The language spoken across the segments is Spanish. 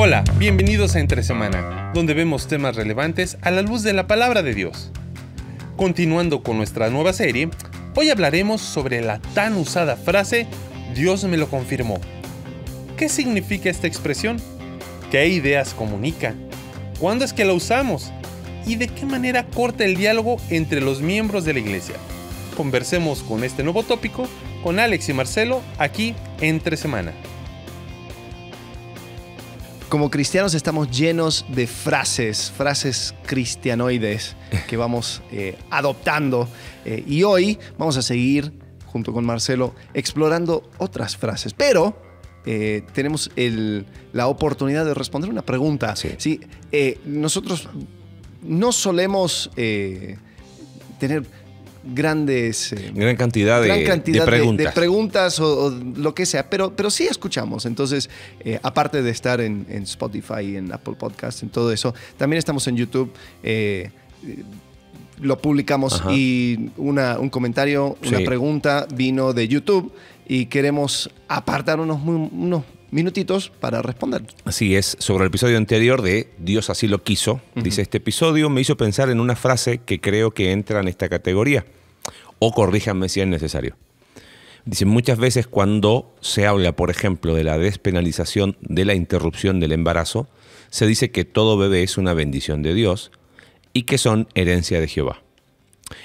Hola, bienvenidos a Entre Semana, donde vemos temas relevantes a la luz de la palabra de Dios. Continuando con nuestra nueva serie, hoy hablaremos sobre la tan usada frase Dios me lo confirmó. ¿Qué significa esta expresión? ¿Qué ideas comunica? ¿Cuándo es que la usamos? ¿Y de qué manera corta el diálogo entre los miembros de la iglesia? Conversemos con este nuevo tópico con Alex y Marcelo aquí entre semana. Como cristianos estamos llenos de frases, frases cristianoides que vamos eh, adoptando. Eh, y hoy vamos a seguir, junto con Marcelo, explorando otras frases. Pero eh, tenemos la oportunidad de responder una pregunta. Sí. nosotros no solemos tener grandes... Eh, gran cantidad, de, cantidad de, preguntas. o, lo que sea, pero, pero sí escuchamos. Entonces, eh, aparte de estar en, Spotify, en Apple Podcast, en todo eso, también estamos en YouTube. Eh, lo publicamos y un comentario, una pregunta vino de YouTube y queremos apartar unos, muy, unos minutitos para responder. Así es, sobre el episodio anterior de Dios así lo quiso, dice, este episodio me hizo pensar en una frase que creo que entra en esta categoría, o corríjanme si es necesario. Dice, muchas veces cuando se habla, por ejemplo, de la despenalización de la interrupción del embarazo, se dice que todo bebé es una bendición de Dios y que son herencia de Jehová.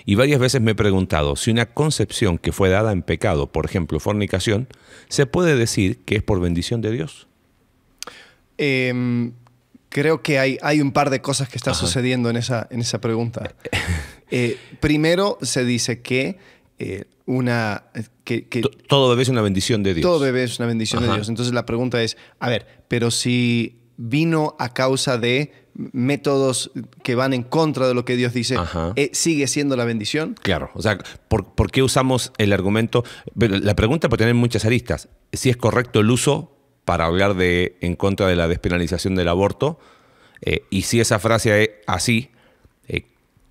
Y varias veces me he preguntado si una concepción que fue dada en pecado, por ejemplo fornicación, se puede decir que es por bendición de Dios. Em, creo que hay, hay, un par de cosas que están sucediendo en esa, en esa pregunta. Eh, primero se dice que eh, una... Que, todo bebé es una bendición de Dios. Todo bebé es una bendición de Dios. Entonces la pregunta es, a ver, pero si vino a causa de métodos que van en contra de lo que Dios dice, eh, sigue siendo la bendición. Claro, o sea, ¿por, qué usamos el argumento? La pregunta puede tener muchas aristas. Si es correcto el uso para hablar de en contra de la despenalización del aborto, eh, y si esa frase es así, eh,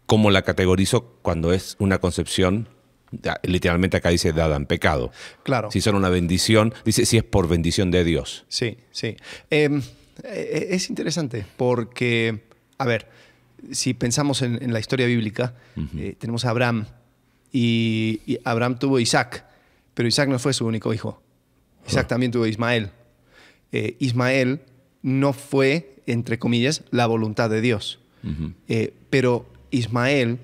¿cómo la categorizo cuando es una concepción? Literalmente acá dice dada en pecado. Claro. Si son una bendición, dice si es por bendición de Dios. Sí, sí. Em, e-, e-, es interesante porque, a ver, si pensamos en, la historia bíblica, eh, tenemos a Abraham y, Abraham tuvo Isaac, pero Isaac no fue su único hijo. Isaac también tuvo Ismael. Eh, Ismael no fue, entre comillas, la voluntad de Dios. Eh, pero Ismael,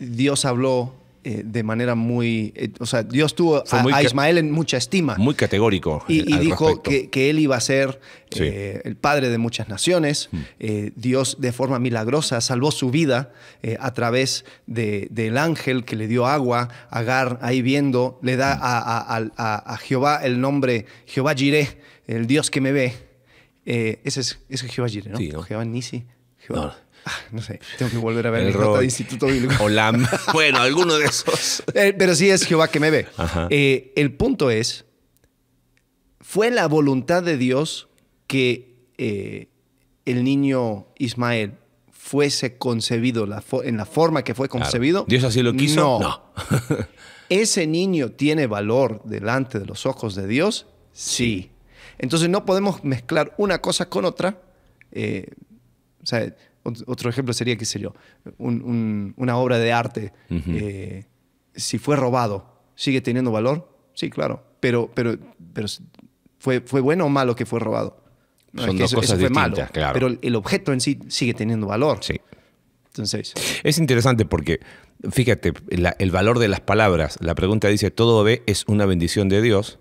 Dios habló eh, de manera muy... Eh, o sea, Dios tuvo a, Ismael en mucha estima. Muy categórico. Eh, y, dijo que, él iba a ser el padre de muchas naciones. Mm. Dios de forma milagrosa salvó su vida a través de, del ángel que le dio agua. Agar ahí viendo, le da mm. a, Jehová el nombre Jehová Jireh, el Dios que me ve. ese, es, ese Jehová Jireh, ¿no? Jehová Nisi. Jehová. Ah, no sé, tengo que volver a ver el, el de Instituto Bíblico. bueno, alguno de esos. Eh, pero sí es Jehová que me ve. Eh, el punto es, fue la voluntad de Dios que eh, el niño Ismael fuese concebido en la forma que fue concebido. ¿Dios así lo quiso? No. ¿Ese niño tiene valor delante de los ojos de Dios? Sí. Entonces no podemos mezclar una cosa con otra. o sea, otro ejemplo sería, qué sé yo, una obra de arte. Eh, si fue robado, ¿sigue teniendo valor? Sí, claro. Pero, pero, pero ¿fue, ¿fue bueno o malo que fue robado? eso, cosas malo, claro. Pero el objeto en sí sigue teniendo valor. Sí. Entonces. Es interesante porque, fíjate, el valor de las palabras. La pregunta dice: todo B es una bendición de Dios.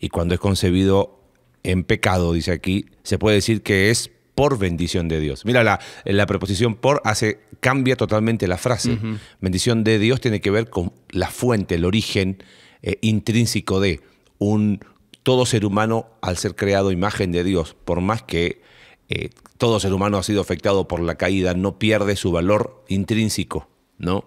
Y cuando es concebido en pecado, dice aquí, se puede decir que es por bendición de Dios. Mira, la, la preposición por hace, cambia totalmente la frase. Bendición de Dios tiene que ver con la fuente, el origen eh, intrínseco de un todo ser humano al ser creado imagen de Dios, por más que eh, todo ser humano ha sido afectado por la caída, no pierde su valor intrínseco, ¿no?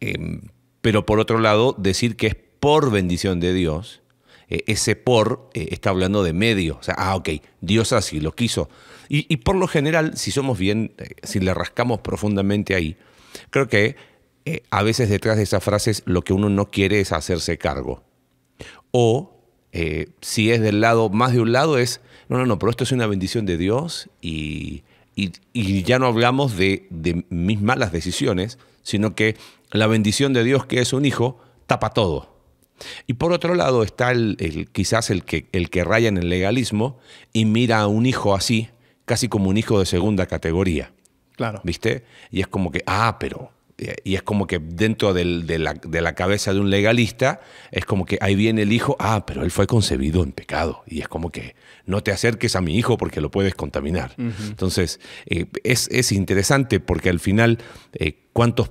Em, pero por otro lado, decir que es por bendición de Dios eh, ese por eh, está hablando de medio. O sea, ah, ok, Dios así lo quiso. Y, por lo general, si somos bien, eh, si le rascamos profundamente ahí, creo que a veces detrás de esas frases lo que uno no quiere es hacerse cargo. O si es del lado, más de un lado es, no, no, no, pero esto es una bendición de Dios y, ya no hablamos de, de mis malas decisiones, sino que la bendición de Dios que es un hijo tapa todo. Y por otro lado está el, quizás el que, el que raya en el legalismo y mira a un hijo así, casi como un hijo de segunda categoría. Claro. ¿Viste? Y es como que, ah, pero. Y es como que dentro de, la, cabeza de un legalista, es como que ahí viene el hijo, ah, pero él fue concebido en pecado. Y es como que no te acerques a mi hijo porque lo puedes contaminar. Entonces, eh, es, interesante porque al final, eh, ¿cuántas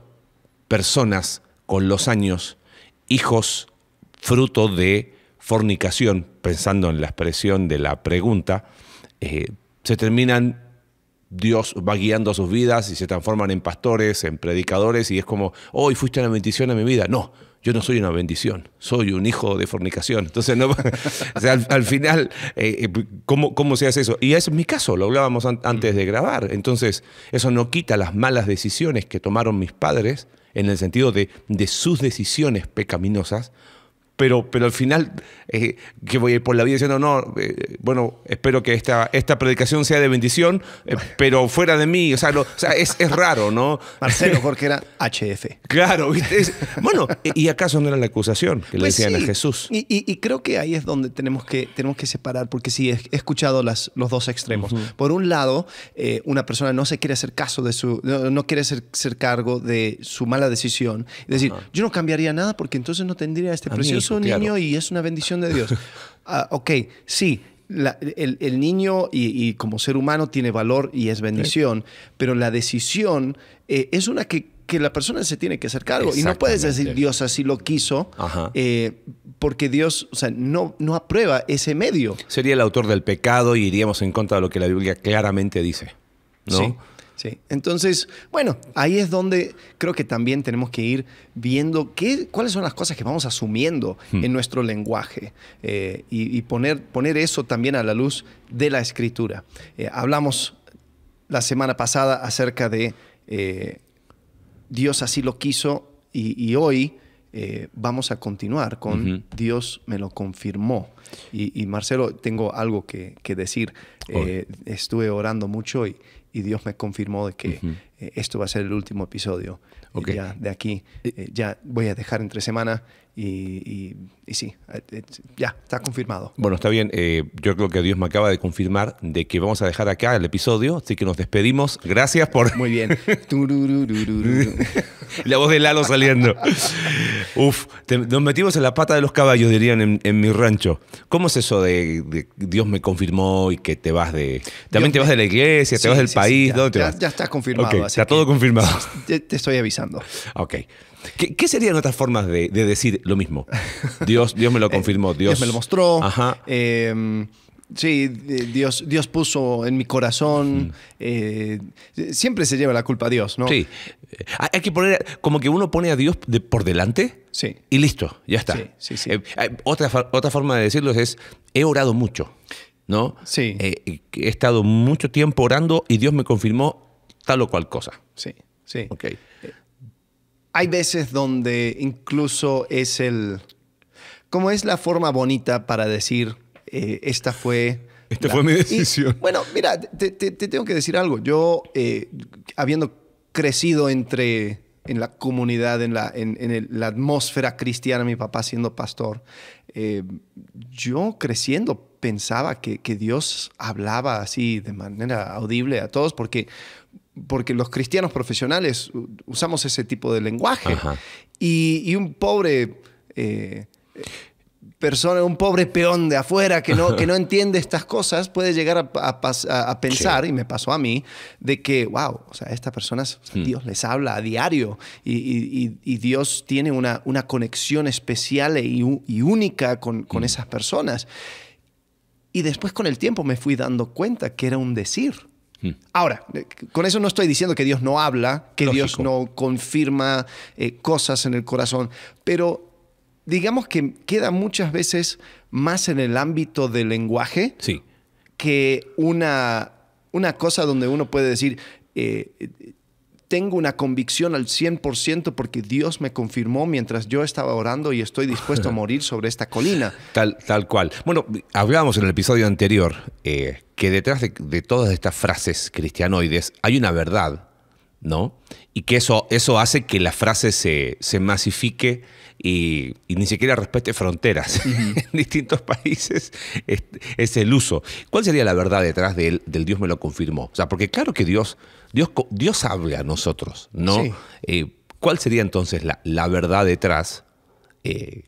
personas con los años, hijos fruto de fornicación, pensando en la expresión de la pregunta, eh, se terminan, Dios va guiando sus vidas y se transforman en pastores, en predicadores, y es como, hoy fuiste una bendición a mi vida. No, yo no soy una bendición, soy un hijo de fornicación. Entonces, no, al, final, eh, eh, ¿cómo, se hace eso? Y ese es mi caso, lo hablábamos antes mm. de grabar. Entonces, eso no quita las malas decisiones que tomaron mis padres en el sentido de sus decisiones pecaminosas, pero, pero al final, eh, que voy a ir por la vida diciendo, no, eh, bueno, espero que esta, esta predicación sea de bendición, eh, pero fuera de mí, o sea, es, raro, ¿no? Marcelo Jorge era HF. Claro, ¿viste? bueno, ¿y acaso no era la acusación que le pues decían a Jesús? Y, creo que ahí es donde tenemos que, tenemos que separar, porque sí, he, escuchado las, los dos extremos. Por un lado, una persona no se quiere hacer caso de su, no, quiere ser, ser, cargo de su mala decisión. Es decir, yo no cambiaría nada porque entonces no tendría este precioso es un niño y es una bendición de Dios. Ah, ok, sí, el, niño y, como ser humano tiene valor y es bendición, pero la decisión eh, es una que, que, la persona se tiene que hacer cargo. Y no puedes decir Dios así lo quiso, eh, porque Dios o sea, no, no aprueba ese medio. Sería el autor del pecado y iríamos en contra de lo que la Biblia claramente dice. ¿no? Sí. Entonces, bueno, ahí es donde creo que también tenemos que ir viendo qué, cuáles son las cosas que vamos asumiendo hmm. en nuestro lenguaje eh, y, poner, poner eso también a la luz de la escritura. Eh, hablamos la semana pasada acerca de eh, Dios así lo quiso y, hoy vamos a continuar con Dios me lo confirmó. Y, Marcelo, tengo algo que, decir. estuve orando mucho y, y Dios me confirmó de que eh, esto va a ser el último episodio. de aquí, eh, ya voy a dejar entre semana y, y, sí, eh, ya está confirmado. Bueno, está bien. yo creo que Dios me acaba de confirmar de que vamos a dejar acá el episodio, así que nos despedimos. Gracias por. Muy bien. la voz de Lalo saliendo. Uf, nos metimos en la pata de los caballos, dirían en, mi rancho. ¿Cómo es eso de, Dios me confirmó y que te vas de. También te vas de la iglesia, te vas del país? Ahí, Ya, está ya, confirmado. está todo confirmado. Te, estoy avisando. Ok. ¿Qué, serían otras formas de, decir lo mismo? Dios, Dios me lo eh, confirmó. Dios, me lo mostró. Ajá. Em, sí, Dios, Dios puso en mi corazón. Mm. Eh, siempre se lleva la culpa a Dios, ¿no? Sí. Eh, hay que poner, como que uno pone a Dios por delante sí. y listo, ya está. otra, otra forma de decirlo es, he orado mucho. ¿no? Sí. Eh, he estado mucho tiempo orando y Dios me confirmó tal o cual cosa. Sí, sí. ok eh, Hay veces donde incluso es el... ¿Cómo es la forma bonita para decir, eh, esta fue... Esta fue mi decisión. bueno, mira, te, tengo que decir algo. Yo, habiendo crecido entre en la comunidad, en la, en, la atmósfera cristiana, mi papá siendo pastor, yo creciendo pensaba que, que, Dios hablaba así de manera audible a todos, porque, porque los cristianos profesionales usamos ese tipo de lenguaje. Y, un pobre... Eh, persona, un pobre peón de afuera que no, que no entiende estas cosas, puede llegar a, pensar, y me pasó a mí, de que, wow, o sea, estas personas, hmm. Dios les habla a diario y, y, Dios tiene una, una conexión especial e y, única con, con hmm. esas personas. Y después con el tiempo me fui dando cuenta que era un decir. Hmm. Ahora, eh, con eso no estoy diciendo que Dios no habla, que Dios no confirma eh, cosas en el corazón, pero digamos que queda muchas veces más en el ámbito del lenguaje que una, una cosa donde uno puede decir, eh, tengo una convicción al 100% porque Dios me confirmó mientras yo estaba orando y estoy dispuesto a morir sobre esta colina. Tal, tal cual. Bueno, hablábamos en el episodio anterior eh, que detrás de, todas estas frases cristianoides hay una verdad, ¿no? Y que eso, eso hace que la frase se, se masifique y, ni siquiera respete fronteras en distintos países, es, el uso. ¿Cuál sería la verdad detrás del, Dios me lo confirmó? O sea, porque claro que Dios, Dios, Dios habla a nosotros, ¿no? Eh, ¿Cuál sería entonces la, verdad detrás eh,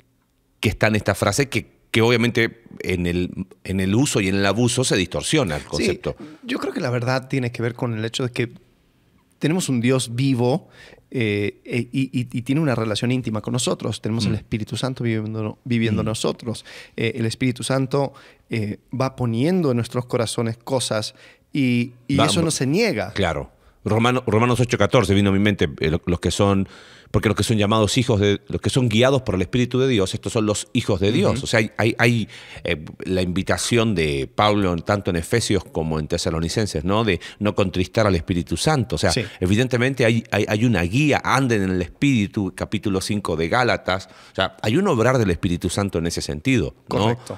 que está en esta frase que, obviamente en el, en el uso y en el abuso se distorsiona el concepto. yo creo que la verdad tiene que ver con el hecho de que tenemos un Dios vivo eh, eh, y, tiene una relación íntima con nosotros. Tenemos el mm. Espíritu Santo viviendo, viviendo mm. nosotros. Eh, el Espíritu Santo va poniendo en nuestros corazones cosas y, eso no se niega. Claro. Romanos Romanos 8:14 vino a mi mente, eh, los que son, porque los que son llamados hijos de, los que son guiados por el Espíritu de Dios, estos son los hijos de Dios. O sea, hay, hay, eh, la invitación de Pablo tanto en Efesios como en Tesalonicenses, ¿no? De no contristar al Espíritu Santo. O sea, evidentemente hay, hay, una guía, anden en el Espíritu, capítulo 5 de Gálatas. O sea, hay un obrar del Espíritu Santo en ese sentido. Correcto.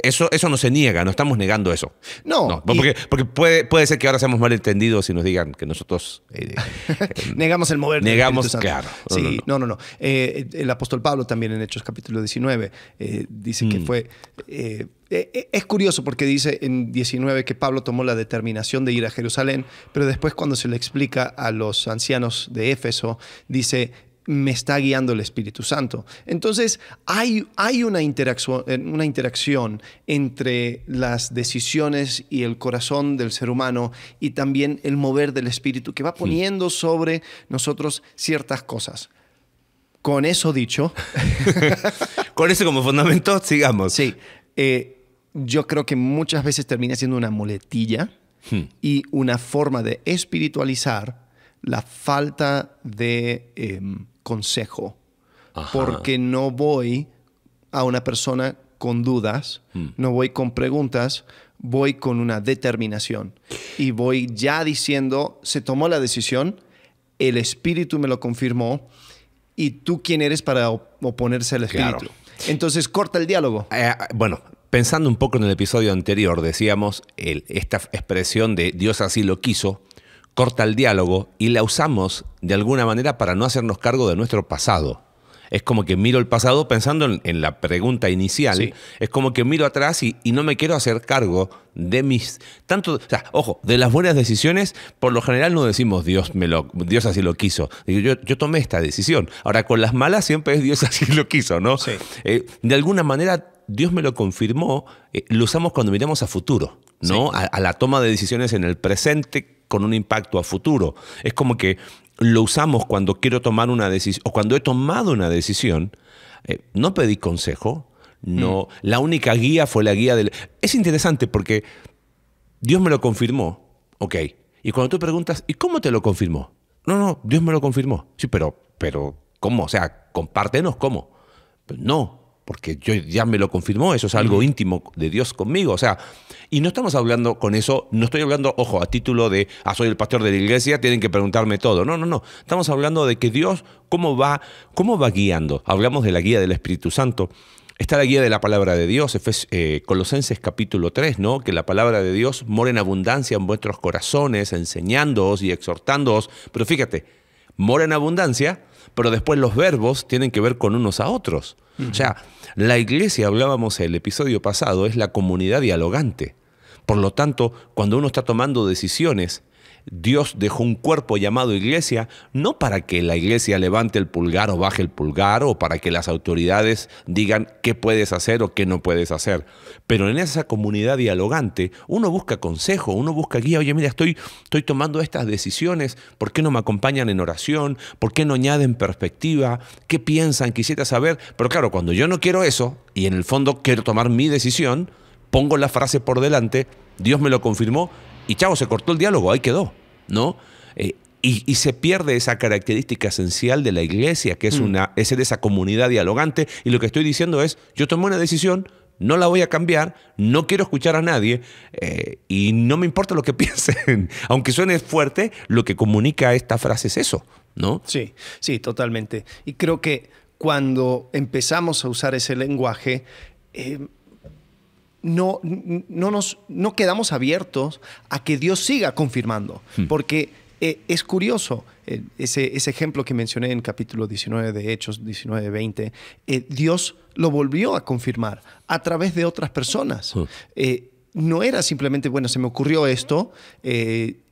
eso, eso no se niega, no estamos negando eso. No. porque, puede, puede ser que ahora seamos malentendidos y nos digan, que nosotros... Eh, negamos el mover. Negamos, claro. No, sí, no, no, no. Eh, el apóstol Pablo también en Hechos capítulo 19 eh, dice que mm. fue... es curioso porque dice en 19 que Pablo tomó la determinación de ir a Jerusalén, pero después cuando se le explica a los ancianos de Éfeso, dice, me está guiando el Espíritu Santo. Entonces, hay, hay una, interacción, eh, una interacción entre las decisiones y el corazón del ser humano y también el mover del Espíritu que va hmm. poniendo sobre nosotros ciertas cosas. Con eso dicho. Con eso como fundamento, sigamos. Sí. Eh, yo creo que muchas veces termina siendo una muletilla hmm. y una forma de espiritualizar la falta de em, consejo, porque no voy a una persona con dudas, mm. no voy con preguntas, voy con una determinación y voy ya diciendo, se tomó la decisión, el espíritu me lo confirmó y tú quién eres para oponerse al espíritu. Entonces corta el diálogo. Eh, bueno, pensando un poco en el episodio anterior, decíamos el, esta expresión de Dios así lo quiso, corta el diálogo y la usamos de alguna manera para no hacernos cargo de nuestro pasado. Es como que miro el pasado pensando en, la pregunta inicial. Es como que miro atrás y, no me quiero hacer cargo de mis. Tanto. O sea, ojo, de las buenas decisiones, por lo general no decimos Dios, me lo, Dios así lo quiso. Yo, tomé esta decisión. Ahora, con las malas siempre es Dios así lo quiso, ¿no? Eh, de alguna manera, Dios me lo confirmó. Eh, lo usamos cuando miramos a futuro, ¿no? a la toma de decisiones en el presente con un impacto a futuro. Es como que lo usamos cuando quiero tomar una decisión o cuando he tomado una decisión. Eh, no pedí consejo, no. Mm. La única guía fue la guía del. Es interesante porque Dios me lo confirmó, ok. Y cuando tú preguntas, ¿y cómo te lo confirmó? No, no, Dios me lo confirmó. Sí, pero, pero, ¿cómo? O sea, compártenos cómo. no, porque yo ya me lo confirmó, eso es algo íntimo de Dios conmigo. O sea, y no estamos hablando con eso, no estoy hablando, ojo, a título de, ah, soy el pastor de la iglesia, tienen que preguntarme todo. No, no, no. Estamos hablando de que Dios, ¿cómo va, cómo va guiando? Hablamos de la guía del Espíritu Santo. Está la guía de la palabra de Dios, eh, Colosenses capítulo 3, ¿no? Que la palabra de Dios mora en abundancia en vuestros corazones, enseñándoos y exhortándoos. Pero fíjate, mora en abundancia, pero después los verbos tienen que ver con unos a otros. O sea, la iglesia, hablábamos el episodio pasado, es la comunidad dialogante. Por lo tanto, cuando uno está tomando decisiones, Dios dejó un cuerpo llamado iglesia no para que la iglesia levante el pulgar o baje el pulgar o para que las autoridades digan qué puedes hacer o qué no puedes hacer. Pero en esa comunidad dialogante uno busca consejo, uno busca guía. Oye, mira, estoy, estoy tomando estas decisiones, ¿por qué no me acompañan en oración? ¿Por qué no añaden perspectiva? ¿Qué piensan? Quisiera saber. Pero claro, cuando yo no quiero eso y en el fondo quiero tomar mi decisión, pongo la frase por delante, Dios me lo confirmó y chavo, se cortó el diálogo, ahí quedó. ¿no? Eh, y, se pierde esa característica esencial de la iglesia, que es, mm. una, de esa comunidad dialogante. Y lo que estoy diciendo es, yo tomé una decisión, no la voy a cambiar, no quiero escuchar a nadie eh, y no me importa lo que piensen. Aunque suene fuerte, lo que comunica esta frase es eso, ¿no? Sí, sí, totalmente. Y creo que cuando empezamos a usar ese lenguaje, eh, no, no, nos, no quedamos abiertos a que Dios siga confirmando, hmm. porque eh, es curioso, eh, ese, ejemplo que mencioné en capítulo 19 de Hechos 19-20, eh, Dios lo volvió a confirmar a través de otras personas. Hmm. no era simplemente, bueno, se me ocurrió esto,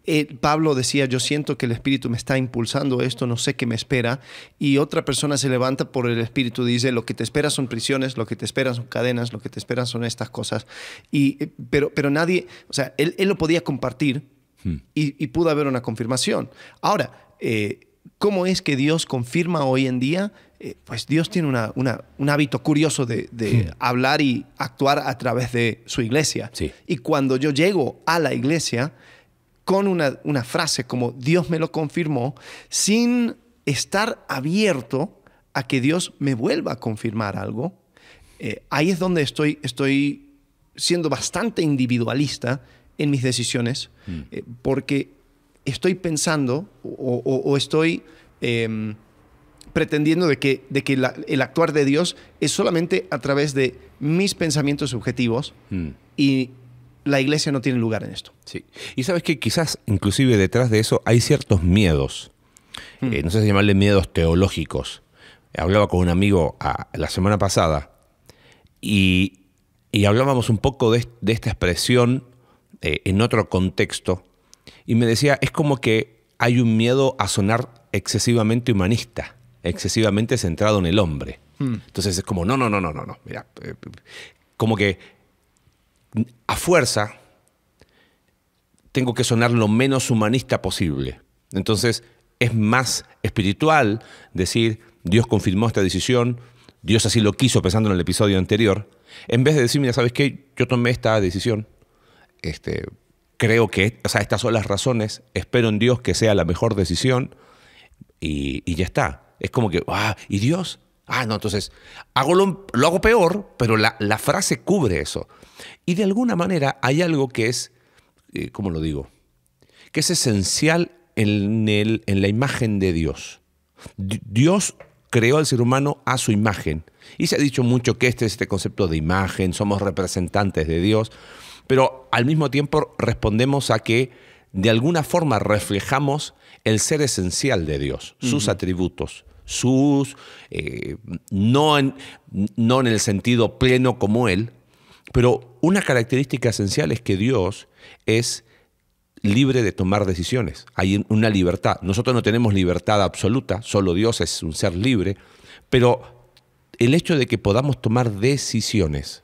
eh, Pablo decía, yo siento que el Espíritu me está impulsando esto, no sé qué me espera. Y otra persona se levanta por el Espíritu, y dice, lo que te espera son prisiones, lo que te esperan son cadenas, lo que te esperan son estas cosas. Y, eh, pero, pero nadie, o sea, él, lo podía compartir hmm. y, pudo haber una confirmación. Ahora, eh, ¿cómo es que Dios confirma hoy en día? pues Dios tiene un hábito curioso de, hmm. hablar y actuar a través de su iglesia. Y cuando yo llego a la iglesia, con una, frase como Dios me lo confirmó, sin estar abierto a que Dios me vuelva a confirmar algo, eh, ahí es donde estoy, estoy siendo bastante individualista en mis decisiones, mm. eh, porque estoy pensando o, estoy em, pretendiendo de que, de que el actuar de Dios es solamente a través de mis pensamientos subjetivos mm. y la iglesia no tiene lugar en esto. Sí. Y sabes que quizás inclusive detrás de eso hay ciertos miedos. Hmm. Eh, no sé si llamarle miedos teológicos. Hablaba con un amigo ah, la semana pasada y, hablábamos un poco de, esta expresión eh, en otro contexto y me decía, es como que hay un miedo a sonar excesivamente humanista, excesivamente centrado en el hombre. Hmm. Entonces es como, no, no, no, no, no, no. Mira, eh, como que a fuerza, tengo que sonar lo menos humanista posible. Entonces, es más espiritual decir, Dios confirmó esta decisión, Dios así lo quiso pensando en el episodio anterior, en vez de decir, mira, ¿sabes qué? Yo tomé esta decisión, este, creo que, estas son las razones, espero en Dios que sea la mejor decisión y, y ya está. Es como que, ah, ¿y Dios? Ah, no, entonces hago lo, hago peor, pero la, frase cubre eso. Y de alguna manera hay algo que es, eh, ¿cómo lo digo? Que es esencial en, en la imagen de Dios. Dios creó al ser humano a su imagen. Y se ha dicho mucho que este es este concepto de imagen, somos representantes de Dios, pero al mismo tiempo respondemos a que de alguna forma reflejamos el ser esencial de Dios, sus atributos, sus, eh, no, no en el sentido pleno como Él, pero una característica esencial es que Dios es libre de tomar decisiones. Hay una libertad. Nosotros no tenemos libertad absoluta, solo Dios es un ser libre, pero el hecho de que podamos tomar decisiones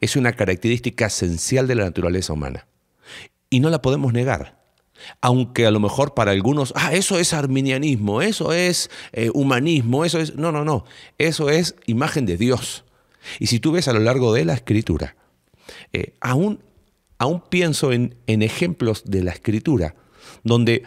es una característica esencial de la naturaleza humana y no la podemos negar. Aunque a lo mejor para algunos, ah, eso es arminianismo, eso es eh, humanismo, eso es... No, no, no, eso es imagen de Dios. Y si tú ves a lo largo de la escritura, eh, aún, aún, pienso en, ejemplos de la escritura, donde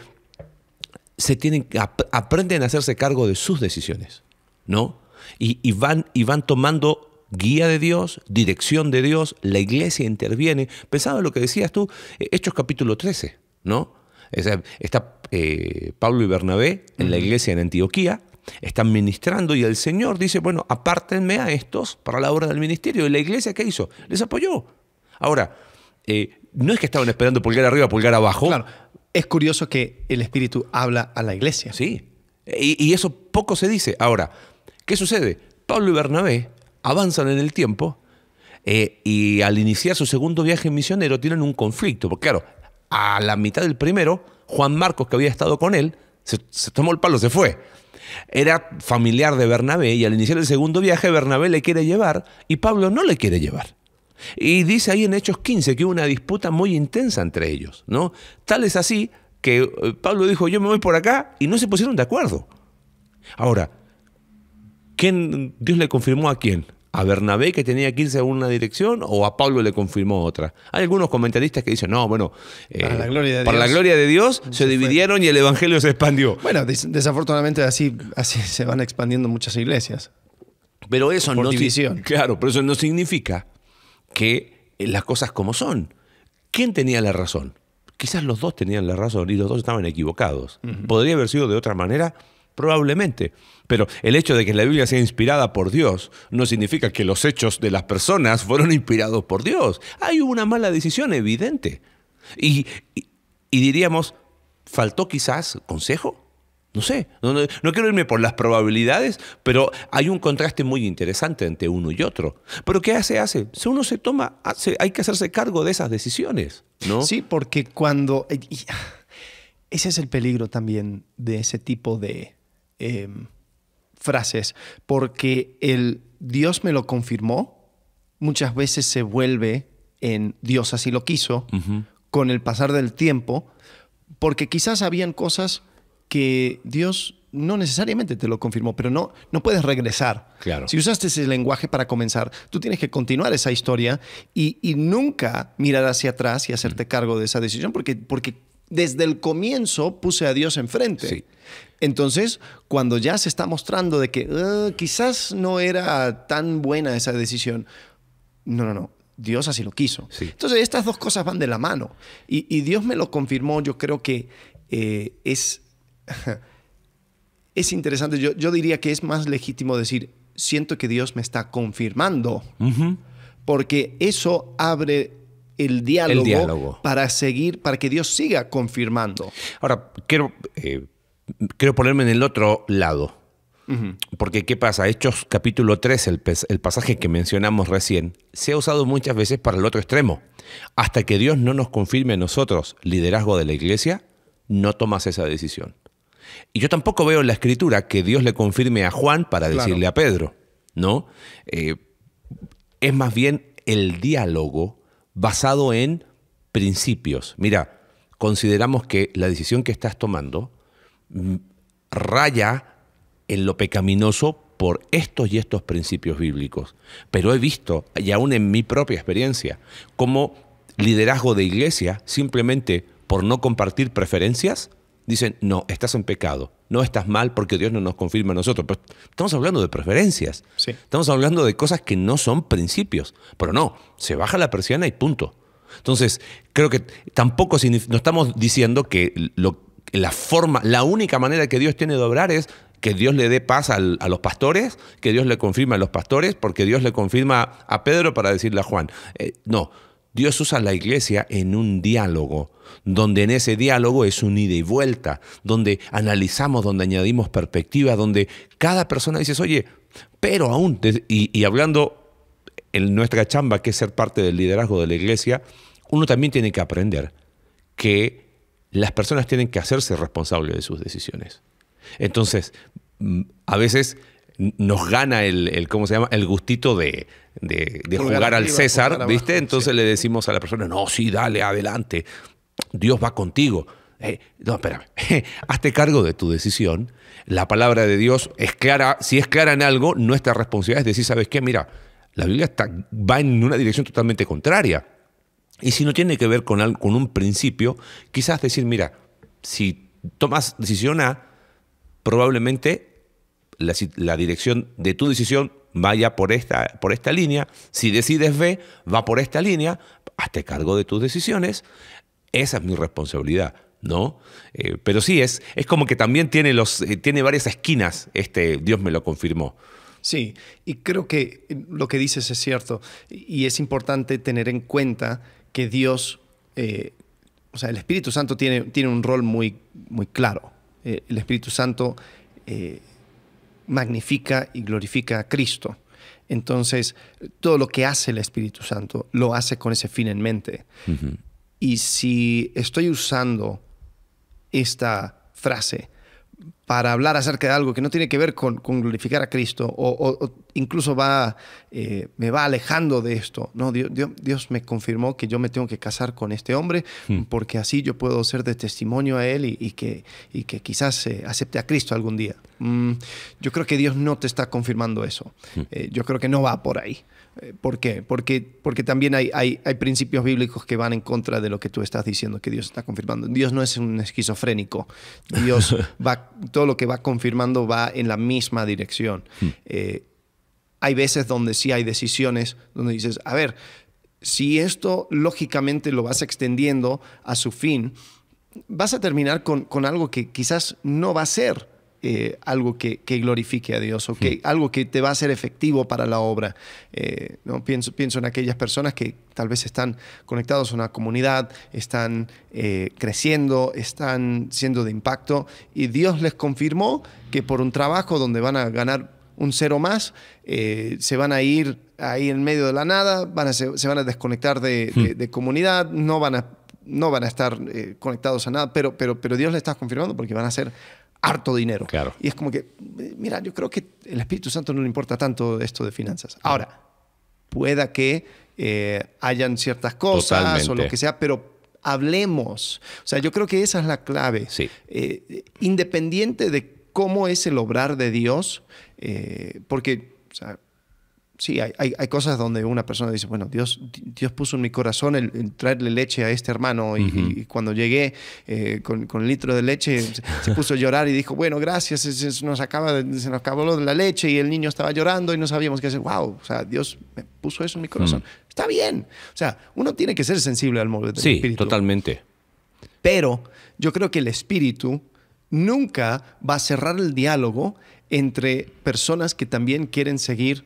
se tienen, aprenden a hacerse cargo de sus decisiones, ¿no? Y, van, y van tomando guía de Dios, dirección de Dios, la iglesia interviene. Pensaba en lo que decías tú, eh, Hechos capítulo 13, ¿no? Está eh, Pablo y Bernabé en la iglesia en Antioquía, están ministrando y el Señor dice, bueno, apártenme a estos para la obra del ministerio. ¿Y la iglesia qué hizo? Les apoyó. Ahora, eh, no es que estaban esperando pulgar arriba, pulgar abajo. Claro. Es curioso que el Espíritu habla a la iglesia. Sí. Y, eso poco se dice. Ahora, ¿qué sucede? Pablo y Bernabé avanzan en el tiempo eh, y al iniciar su segundo viaje misionero tienen un conflicto. Porque claro, a la mitad del primero, Juan Marcos, que había estado con él, se, tomó el palo, se fue. Era familiar de Bernabé y al iniciar el segundo viaje Bernabé le quiere llevar y Pablo no le quiere llevar. Y dice ahí en Hechos 15 que hubo una disputa muy intensa entre ellos, ¿no? Tal es así que eh, Pablo dijo, yo me voy por acá y no se pusieron de acuerdo. Ahora, ¿quién, Dios le confirmó a quién? a Bernabé que tenía que irse a una dirección o a Pablo le confirmó otra. Hay algunos comentaristas que dicen, no, bueno, eh, para, la gloria, de Dios, se, dividieron y el Evangelio se expandió. Bueno, desafortunadamente así, así se van expandiendo muchas iglesias. Pero eso no división. Claro, pero eso no significa que eh, las cosas como son. ¿Quién tenía la razón? Quizás los dos tenían la razón y los dos estaban equivocados. ¿Podría haber sido de otra manera? Probablemente. Pero el hecho de que la Biblia sea inspirada por Dios no significa que los hechos de las personas fueron inspirados por Dios. Hay una mala decisión evidente. Y, diríamos, ¿faltó quizás consejo? No sé, no, quiero irme por las probabilidades, pero hay un contraste muy interesante entre uno y otro. Pero ¿qué hace? Hace, si uno se toma, hay que hacerse cargo de esas decisiones, ¿no? Sí, porque cuando... Ese es el peligro también de ese tipo de Em, frases, porque el Dios me lo confirmó muchas veces se vuelve en Dios así lo quiso con el pasar del tiempo, porque quizás habían cosas que Dios no necesariamente te lo confirmó, pero no, no puedes regresar. Claro. Si usaste ese lenguaje para comenzar, tú tienes que continuar esa historia y, y nunca mirar hacia atrás y hacerte cargo de esa decisión, porque, porque desde el comienzo puse a Dios enfrente. Entonces, cuando ya se está mostrando de que ah, quizás no era tan buena esa decisión, no, no, no, Dios así lo quiso. Entonces, estas dos cosas van de la mano. Y, Dios me lo confirmó, yo creo que eh, es, es interesante, yo, diría que es más legítimo decir, siento que Dios me está confirmando, porque eso abre el diálogo, para seguir, para que Dios siga confirmando. Ahora, quiero, eh, quiero ponerme en el otro lado. Porque, ¿qué pasa? Hechos capítulo 3, el, pasaje que mencionamos recién, se ha usado muchas veces para el otro extremo. Hasta que Dios no nos confirme a nosotros liderazgo de la iglesia, no tomas esa decisión. Y yo tampoco veo en la escritura que Dios le confirme a Juan para decirle a Pedro, ¿no? Eh, es más bien el diálogo basado en principios. Mira, consideramos que la decisión que estás tomando mm, raya en lo pecaminoso por estos y estos principios bíblicos. Pero he visto, y aún en mi propia experiencia, como liderazgo de iglesia, simplemente por no compartir preferencias, dicen, no, estás en pecado no estás mal porque Dios no nos confirma a nosotros. estamos hablando de preferencias. Estamos hablando de cosas que no son principios. Pero no, se baja la persiana y punto. Entonces, creo que tampoco no estamos diciendo que la forma, la única manera que Dios tiene de obrar es que Dios le dé paz a los pastores, que Dios le confirma a los pastores, porque Dios le confirma a Pedro para decirle a Juan. Eh, no Dios usa la iglesia en un diálogo, donde en ese diálogo es un ida y vuelta, donde analizamos, donde añadimos perspectivas, donde cada persona dice, oye, pero aún, y, y hablando en nuestra chamba, que es ser parte del liderazgo de la iglesia, uno también tiene que aprender que las personas tienen que hacerse responsables de sus decisiones. Entonces, mm, a veces nos gana el, ¿cómo se llama? El gustito de, jugar al César, ¿viste? Entonces le decimos a la persona, no, sí, dale, adelante. Dios va contigo. Eh, no, espérame. Hazte cargo de tu decisión. La palabra de Dios es clara. Si es clara en algo, nuestra responsabilidad es decir, ¿sabes qué? Mira, la Biblia está, va en una dirección totalmente contraria. Y si no tiene que ver con, con un principio, quizás decir, mira, si tomas decisión A, probablemente la, dirección de tu decisión vaya por esta, por esta línea, si decides B, va por esta línea, hazte cargo de tus decisiones, esa es mi responsabilidad. ¿no? Eh, pero sí, es, es como que también tiene, los, eh, tiene varias esquinas, este, Dios me lo confirmó. Sí, y creo que eh, lo que dices es cierto, y es importante tener en cuenta que Dios, o sea, el Espíritu Santo tiene, tiene un rol muy, muy claro. el Espíritu Santo magnifica y glorifica a Cristo. Entonces, todo lo que hace el Espíritu Santo lo hace con ese fin en mente. Y si estoy usando esta frase para hablar acerca de algo que no tiene que ver con, glorificar a Cristo o, incluso va, eh, me va alejando de esto. No, Dios, me confirmó que yo me tengo que casar con este hombre hmm. porque así yo puedo ser de testimonio a él y, que, que quizás eh, acepte a Cristo algún día. Mm, yo creo que Dios no te está confirmando eso. Hmm. Eh, yo creo que no va por ahí. Eh, ¿Por qué? Porque, porque también hay, principios bíblicos que van en contra de lo que tú estás diciendo, que Dios está confirmando. Dios no es un esquizofrénico. Dios va, todo lo que va confirmando va en la misma dirección. Hmm. Eh, hay veces donde sí hay decisiones, donde dices, a ver, si esto lógicamente lo vas extendiendo a su fin, vas a terminar con, con algo que quizás no va a ser eh, algo que, glorifique a Dios o hmm. algo que te va a ser efectivo para la obra. Eh, ¿no? pienso, pienso en aquellas personas que tal vez están conectados a una comunidad, están eh, creciendo, están siendo de impacto y Dios les confirmó que por un trabajo donde van a ganar un cero más, se van a ir ahí en medio de la nada, van a, se, van a desconectar hmm. de, comunidad, no van a, no van a estar conectados a nada, pero, pero, pero Dios les está confirmando porque van a ser harto dinero. Claro. Y es como que, mira, yo creo que el Espíritu Santo no le importa tanto esto de finanzas. Ahora, pueda que eh, hayan ciertas cosas o lo que sea, pero hablemos. O sea, yo creo que esa es la clave. Sí. Eh, independiente de cómo es el obrar de Dios, eh, porque... O sea, sí, hay, cosas donde una persona dice, bueno, Dios, Dios puso en mi corazón el, traerle leche a este hermano y, cuando llegué eh, con, el litro de leche se, puso a llorar y dijo, bueno, gracias, se, nos acaba, se nos acabó de la leche y el niño estaba llorando y no sabíamos qué hacer. Wow, o sea, Dios me puso eso en mi mm. corazón. Está bien. O sea, uno tiene que ser sensible al modo del espíritu. Sí, totalmente. Pero yo creo que el espíritu nunca va a cerrar el diálogo entre personas que también quieren seguir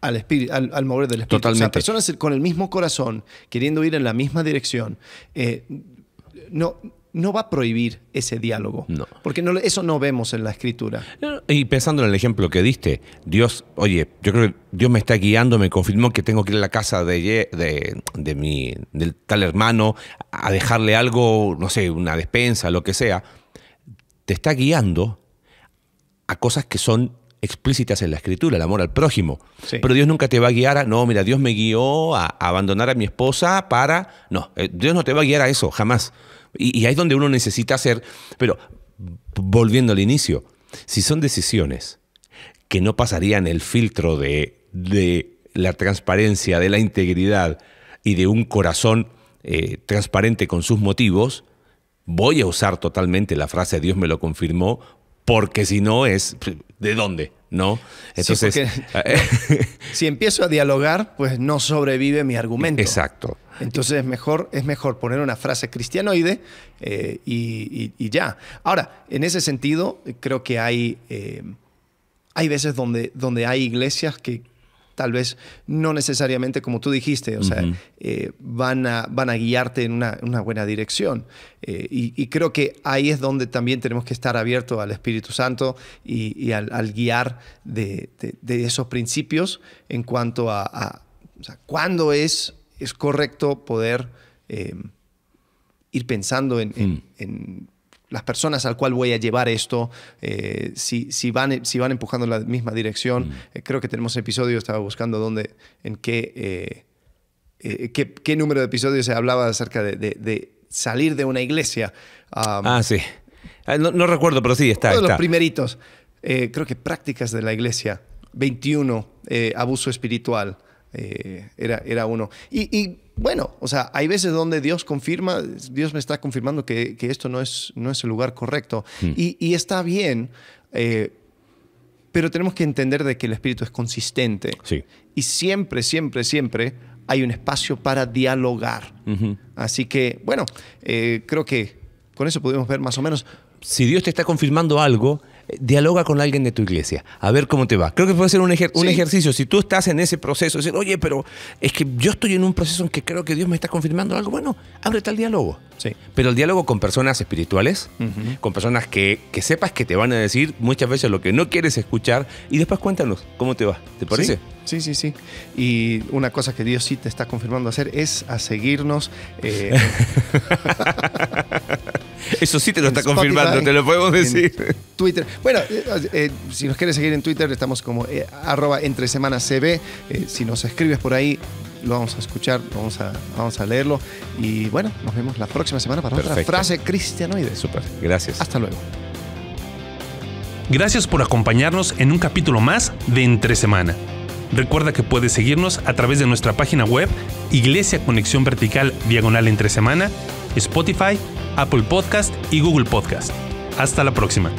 al, espíritu, al, mover del espíritu. Totalmente. personas con el mismo corazón, queriendo ir en la misma dirección, eh, no, no va a prohibir ese diálogo. Porque eso no vemos en la escritura. Y pensando en el ejemplo que diste, Dios, oye, yo creo que Dios me está guiando, me confirmó que tengo que ir a la casa de, de, mi tal hermano a dejarle algo, no sé, una despensa, lo que sea. Te está guiando a cosas que son explícitas en la escritura, el amor al prójimo. Pero Dios nunca te va a guiar a, no, mira, Dios me guió a abandonar a mi esposa para... No, eh, Dios no te va a guiar a eso, jamás. Y, ahí es donde uno necesita hacer... Pero volviendo al inicio, si son decisiones que no pasarían el filtro de, la transparencia, de la integridad y de un corazón eh, transparente con sus motivos, voy a usar totalmente la frase Dios me lo confirmó, porque si no es, de dónde, ¿no? Entonces, si empiezo a dialogar, pues no sobrevive mi argumento. Exacto. Entonces es mejor, es mejor poner una frase cristianoide eh, y, ya. Ahora, en ese sentido, creo que hay, eh, hay veces donde, donde hay iglesias que, tal vez no necesariamente como tú dijiste, o sea, eh, van, a, van a guiarte en una, buena dirección. Eh, y, creo que ahí es donde también tenemos que estar abiertos al Espíritu Santo y, al, guiar de, esos principios en cuanto a, cuándo es, es correcto poder eh, ir pensando en mm las personas al cual voy a llevar esto, eh, si, van, si van empujando en la misma dirección. Mm. Eh, creo que tenemos episodios, estaba buscando dónde, en eh, qué, qué, número de episodios se hablaba acerca de, salir de una iglesia. ah, sí. Ah, no, recuerdo, pero sí, está. los primeritos, creo que prácticas de la iglesia, 21, abuso espiritual, era, era uno. y bueno, o sea, hay veces donde Dios confirma, Dios me está confirmando que, esto no es, no es el lugar correcto. Hmm. Y, está bien, eh, pero tenemos que entender de que el Espíritu es consistente. Y siempre, siempre, siempre hay un espacio para dialogar. Así que, bueno, eh, creo que con eso podemos ver más o menos. Si Dios te está confirmando algo, dialoga con alguien de tu iglesia, a ver cómo te va. Creo que puede ser un, ejercicio. Si tú estás en ese proceso, decir, oye, pero es que yo estoy en un proceso en que creo que Dios me está confirmando algo, bueno, abre al diálogo. Sí. Pero el diálogo con personas espirituales, con personas que, sepas que te van a decir muchas veces lo que no quieres escuchar y después cuéntanos cómo te va. ¿Te parece? Sí. Sí, sí, Y una cosa que Dios sí te está confirmando hacer es a seguirnos. Eh, Eso sí te lo está confirmando, te lo podemos decir. Twitter. Bueno, eh, eh, eh, si nos quieres seguir en Twitter, estamos como arroba entre semana CB. si nos escribes por ahí, lo vamos a escuchar, vamos a, vamos a leerlo. Y bueno, nos vemos la próxima semana para otra frase cristianoide. Súper, gracias. Hasta luego. Gracias por acompañarnos en un capítulo más de Entre Semana. Recuerda que puedes seguirnos a través de nuestra página web Iglesia Conexión Vertical Diagonal Entre Semana, Spotify Apple Podcast y Google Podcast. Hasta la próxima.